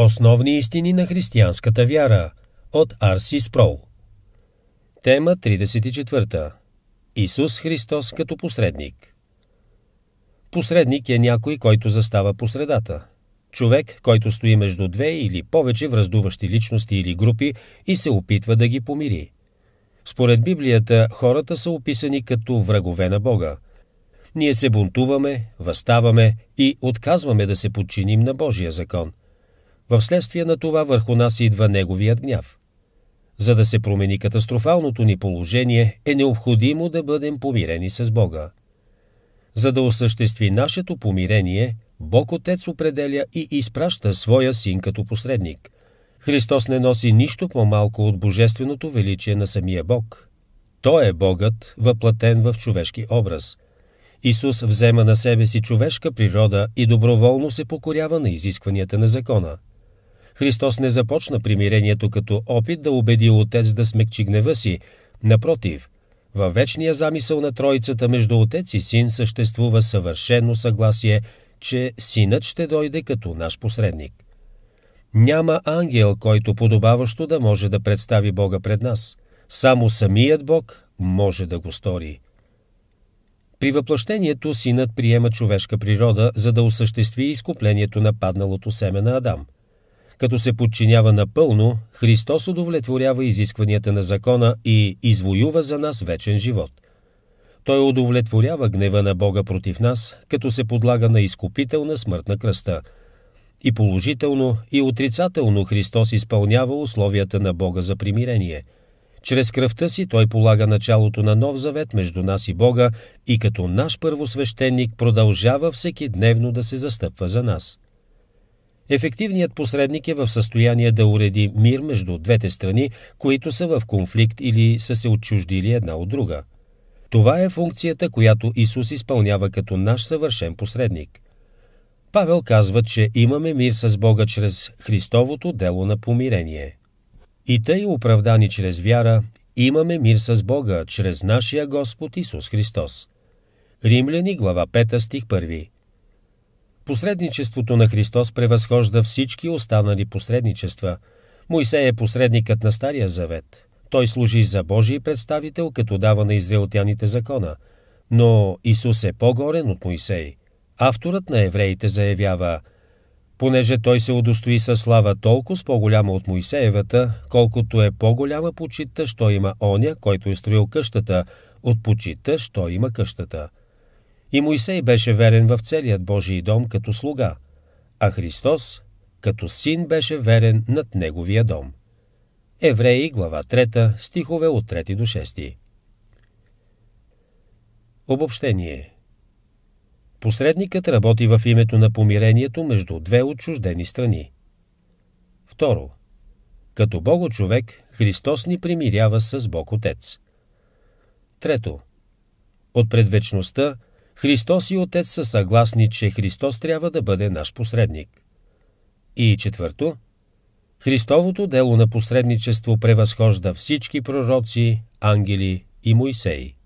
Основни истини на християнската вяра от Арси Спрол. Тема 34. Исус Христос като посредник. Посредник е някой, който застава по средата. Човек, който стои между две или повече враздуващи личности или групи и се опитва да ги помири. Според Библията, хората са описани като врагове на Бога. Ние се бунтуваме, възставаме и отказваме да се подчиним на Божия закон. Вследствие на това върху нас идва неговият гняв. За да се промени катастрофалното ни положение, е необходимо да бъдем помирени с Бога. За да осъществи нашето помирение, Бог Отец определя и изпраща своя син като посредник. Христос не носи нищо по-малко от божественото величие на самия Бог. Той е Богът, въплатен в човешки образ. Исус взема на себе си човешка природа и доброволно се покорява на изискванията на закона – Христос не започна примирението като опит да убеди Отец да смекчи гнева си. Напротив, във вечния замисъл на Троицата между Отец и Син съществува съвършено съгласие, че Синът ще дойде като наш посредник. Няма ангел, който подобаващо да може да представи Бога пред нас. Само самият Бог може да го стори. При въплъщението синът приема човешка природа, за да осъществи изкуплението на падналото семе на Адам – като се подчинява напълно, Христос удовлетворява изискванията на закона и извоюва за нас вечен живот. Той удовлетворява гнева на Бога против нас, като се подлага на изкупителна смърт на кръста. И положително, и отрицателно Христос изпълнява условията на Бога за примирение – чрез кръвта си той полага началото на нов завет между нас и Бога и като наш първосвещеник продължава всеки дневно да се застъпва за нас. Ефективният посредник е в състояние да уреди мир между двете страни, които са в конфликт или са се отчуждили една от друга. Това е функцията, която Исус изпълнява като наш съвършен посредник. Павел казва, че имаме мир с Бога чрез Христовото дело на помирение. И тъй оправдани чрез вяра, имаме мир с Бога чрез нашия Господ Исус Христос. Римляни глава 5 стих 1 Посредничеството на Христос превъзхожда всички останали посредничества. Моисей е посредникът на Стария завет. Той служи за Божий представител, като дава на израелтяните закона. Но Исус е по-горен от Моисей. Авторът на евреите заявява – понеже той се удостои със слава толкова с по-голяма от Моисеевата, колкото е по-голяма почита, що има оня, който е строил къщата, от почита, що има къщата. И Моисей беше верен в целият Божий дом като слуга, а Христос като син беше верен над неговия дом. Евреи, глава 3, стихове от 3 до 6. Обобщение Посредникът работи в името на помирението между две отчуждени страни. Второ. Като Бог човек, Христос ни примирява с Бог Отец. Трето. От предвечността Христос и Отец са съгласни, че Христос трябва да бъде наш посредник. И четвърто, Христовото дело на посредничество превъзхожда всички пророци, ангели и Моисей.